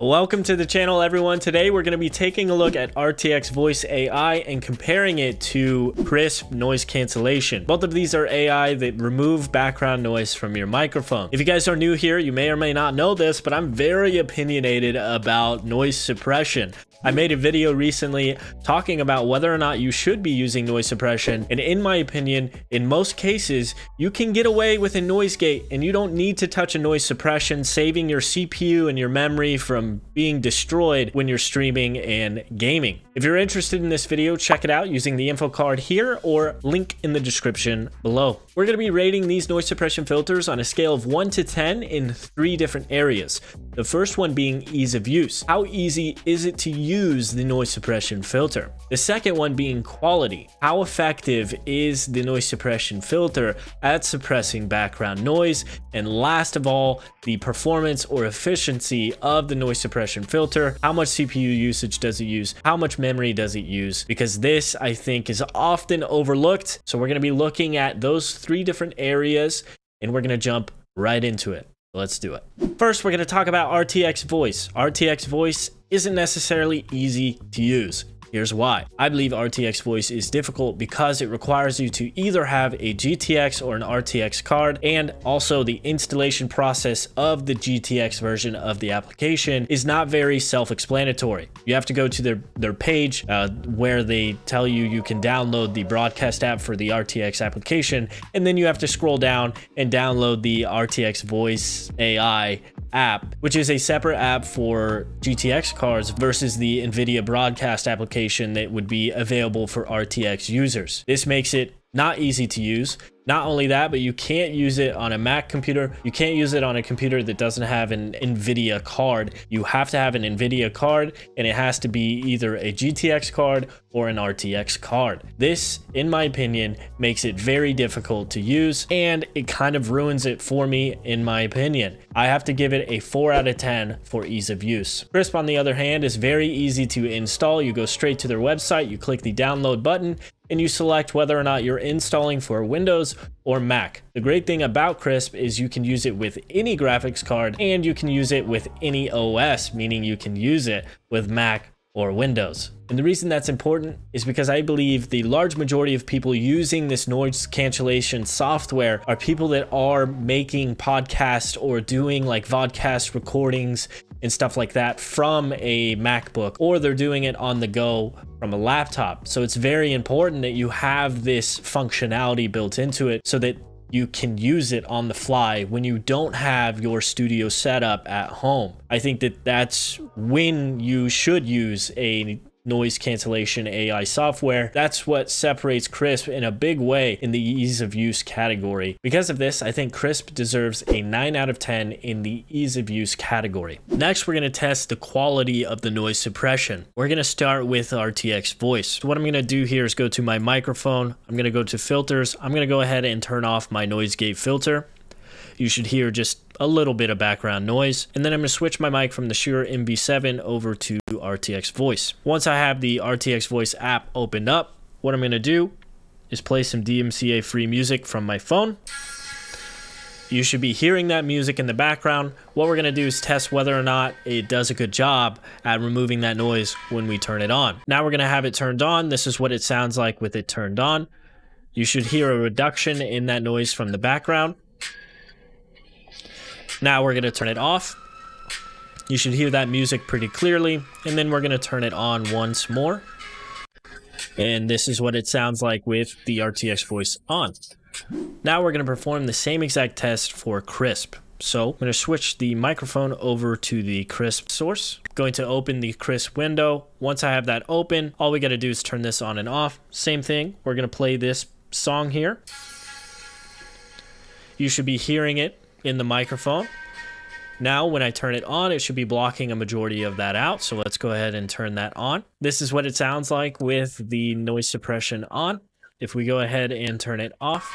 Welcome to the channel everyone. Today we're going to be taking a look at RTX Voice AI and comparing it to Crisp Noise Cancellation. Both of these are AI that remove background noise from your microphone. If you guys are new here, you may or may not know this, but I'm very opinionated about noise suppression. I made a video recently talking about whether or not you should be using noise suppression. And in my opinion, in most cases, you can get away with a noise gate and you don't need to touch a noise suppression, saving your CPU and your memory from being destroyed when you're streaming and gaming. If you're interested in this video, check it out using the info card here or link in the description below. We're going to be rating these noise suppression filters on a scale of 1 to 10 in three different areas. The first one being ease of use. How easy is it to use the noise suppression filter? The second one being quality. How effective is the noise suppression filter at suppressing background noise? And last of all, the performance or efficiency of the noise suppression filter. How much CPU usage does it use? How much memory does it use? Because this I think is often overlooked. So we're gonna be looking at those three different areas and we're gonna jump right into it. Let's do it. First, we're going to talk about RTX Voice. RTX Voice isn't necessarily easy to use. Here's why. I believe RTX voice is difficult because it requires you to either have a GTX or an RTX card and also the installation process of the GTX version of the application is not very self-explanatory. You have to go to their, their page uh, where they tell you you can download the broadcast app for the RTX application and then you have to scroll down and download the RTX voice AI app, which is a separate app for GTX cards versus the NVIDIA broadcast application that would be available for RTX users. This makes it not easy to use, not only that, but you can't use it on a Mac computer. You can't use it on a computer that doesn't have an NVIDIA card. You have to have an NVIDIA card and it has to be either a GTX card or an RTX card. This, in my opinion, makes it very difficult to use and it kind of ruins it for me, in my opinion. I have to give it a 4 out of 10 for ease of use. Crisp, on the other hand, is very easy to install. You go straight to their website, you click the download button, and you select whether or not you're installing for Windows or Mac. The great thing about Crisp is you can use it with any graphics card and you can use it with any OS, meaning you can use it with Mac or Windows. And the reason that's important is because I believe the large majority of people using this noise cancellation software are people that are making podcasts or doing like vodcast recordings and stuff like that from a MacBook, or they're doing it on the go from a laptop. So it's very important that you have this functionality built into it so that you can use it on the fly when you don't have your studio set up at home. I think that that's when you should use a noise cancellation AI software. That's what separates Crisp in a big way in the ease of use category. Because of this, I think Crisp deserves a 9 out of 10 in the ease of use category. Next, we're going to test the quality of the noise suppression. We're going to start with RTX voice. So what I'm going to do here is go to my microphone. I'm going to go to filters. I'm going to go ahead and turn off my noise gate filter. You should hear just a little bit of background noise. And then I'm going to switch my mic from the Shure mv 7 over to RTX Voice. Once I have the RTX Voice app opened up, what I'm going to do is play some DMCA free music from my phone. You should be hearing that music in the background. What we're gonna do is test whether or not it does a good job at removing that noise when we turn it on. Now we're gonna have it turned on. This is what it sounds like with it turned on. You should hear a reduction in that noise from the background. Now we're going to turn it off. You should hear that music pretty clearly. And then we're going to turn it on once more. And this is what it sounds like with the RTX voice on. Now we're going to perform the same exact test for Crisp. So I'm going to switch the microphone over to the crisp source. going to open the crisp window. Once I have that open, all we got to do is turn this on and off. Same thing. We're going to play this song here. You should be hearing it in the microphone. Now, when I turn it on, it should be blocking a majority of that out. So let's go ahead and turn that on. This is what it sounds like with the noise suppression on. If we go ahead and turn it off,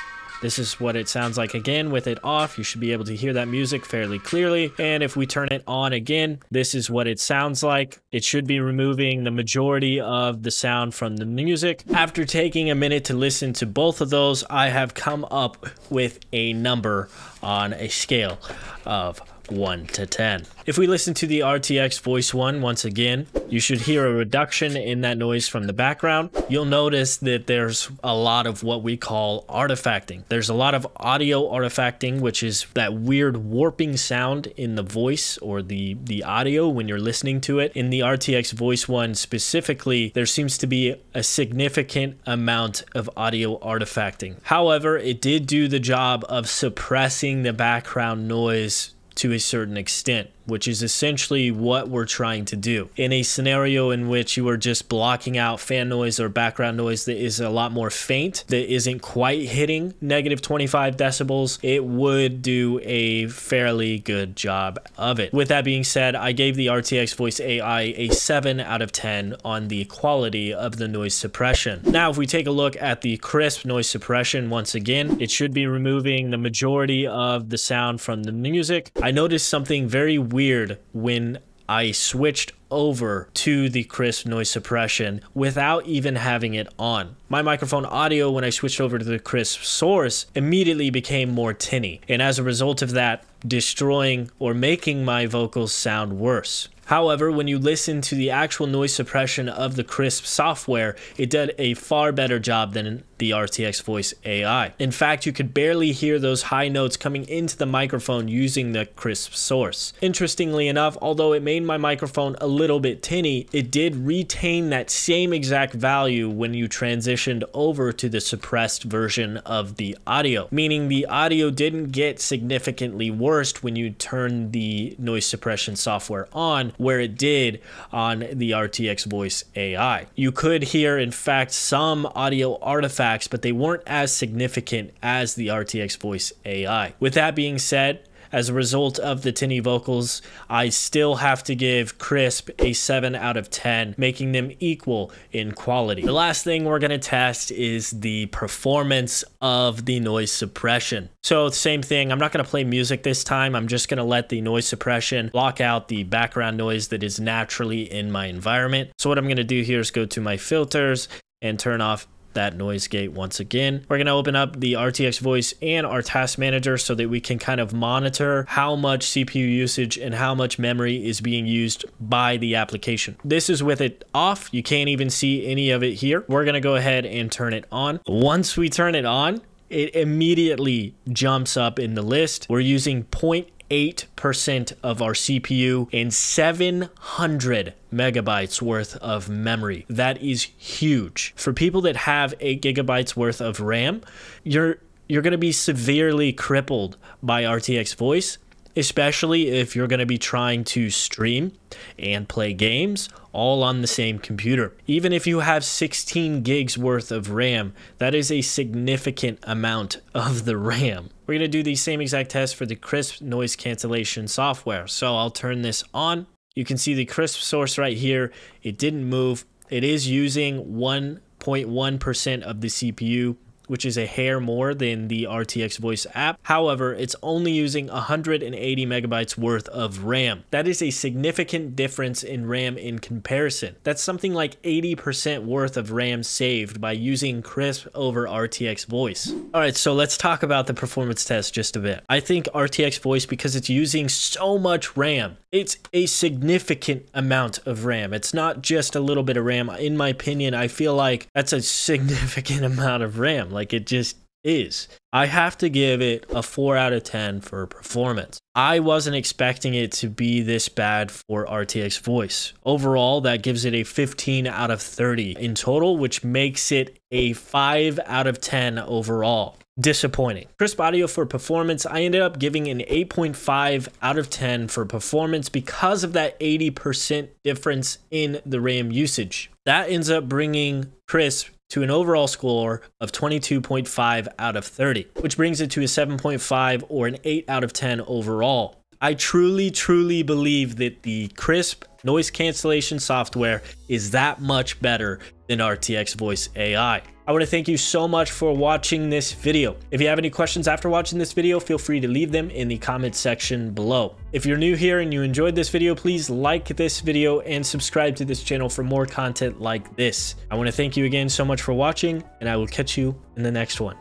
this is what it sounds like again with it off. You should be able to hear that music fairly clearly. And if we turn it on again, this is what it sounds like. It should be removing the majority of the sound from the music. After taking a minute to listen to both of those, I have come up with a number on a scale of 1 to 10. If we listen to the RTX voice 1 once again, you should hear a reduction in that noise from the background. You'll notice that there's a lot of what we call artifacting. There's a lot of audio artifacting, which is that weird warping sound in the voice or the, the audio when you're listening to it. In the RTX voice 1 specifically, there seems to be a significant amount of audio artifacting. However, it did do the job of suppressing the background noise to a certain extent which is essentially what we're trying to do. In a scenario in which you are just blocking out fan noise or background noise that is a lot more faint, that isn't quite hitting negative 25 decibels, it would do a fairly good job of it. With that being said, I gave the RTX Voice AI a 7 out of 10 on the quality of the noise suppression. Now, if we take a look at the crisp noise suppression once again, it should be removing the majority of the sound from the music. I noticed something very weird when I switched over to the crisp noise suppression without even having it on. My microphone audio when I switched over to the crisp source immediately became more tinny. And as a result of that, destroying or making my vocals sound worse. However, when you listen to the actual noise suppression of the Crisp software, it did a far better job than the RTX Voice AI. In fact, you could barely hear those high notes coming into the microphone using the Crisp source. Interestingly enough, although it made my microphone a little bit tinny, it did retain that same exact value when you transitioned over to the suppressed version of the audio, meaning the audio didn't get significantly worse worst when you turn the noise suppression software on, where it did on the RTX Voice AI. You could hear, in fact, some audio artifacts, but they weren't as significant as the RTX Voice AI. With that being said, as a result of the tinny vocals, I still have to give Crisp a 7 out of 10, making them equal in quality. The last thing we're going to test is the performance of the noise suppression. So same thing, I'm not going to play music this time. I'm just going to let the noise suppression block out the background noise that is naturally in my environment. So what I'm going to do here is go to my filters and turn off that noise gate once again. We're going to open up the RTX voice and our task manager so that we can kind of monitor how much CPU usage and how much memory is being used by the application. This is with it off. You can't even see any of it here. We're going to go ahead and turn it on. Once we turn it on, it immediately jumps up in the list. We're using point. 8% of our CPU and 700 megabytes worth of memory. That is huge. For people that have 8 gigabytes worth of RAM, you're you're going to be severely crippled by RTX voice especially if you're going to be trying to stream and play games all on the same computer. Even if you have 16 gigs worth of RAM, that is a significant amount of the RAM. We're going to do the same exact test for the crisp noise cancellation software. So I'll turn this on. You can see the crisp source right here. It didn't move. It is using 1.1% of the CPU which is a hair more than the RTX Voice app. However, it's only using 180 megabytes worth of RAM. That is a significant difference in RAM in comparison. That's something like 80% worth of RAM saved by using Crisp over RTX Voice. All right, so let's talk about the performance test just a bit. I think RTX Voice, because it's using so much RAM, it's a significant amount of RAM. It's not just a little bit of RAM. In my opinion, I feel like that's a significant amount of RAM. Like it just is. I have to give it a 4 out of 10 for performance. I wasn't expecting it to be this bad for RTX Voice. Overall, that gives it a 15 out of 30 in total, which makes it a 5 out of 10 overall disappointing. Crisp Audio for performance, I ended up giving an 8.5 out of 10 for performance because of that 80% difference in the RAM usage. That ends up bringing Crisp to an overall score of 22.5 out of 30, which brings it to a 7.5 or an 8 out of 10 overall. I truly, truly believe that the crisp noise cancellation software is that much better than RTX Voice AI. I want to thank you so much for watching this video. If you have any questions after watching this video, feel free to leave them in the comment section below. If you're new here and you enjoyed this video, please like this video and subscribe to this channel for more content like this. I want to thank you again so much for watching and I will catch you in the next one.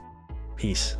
Peace.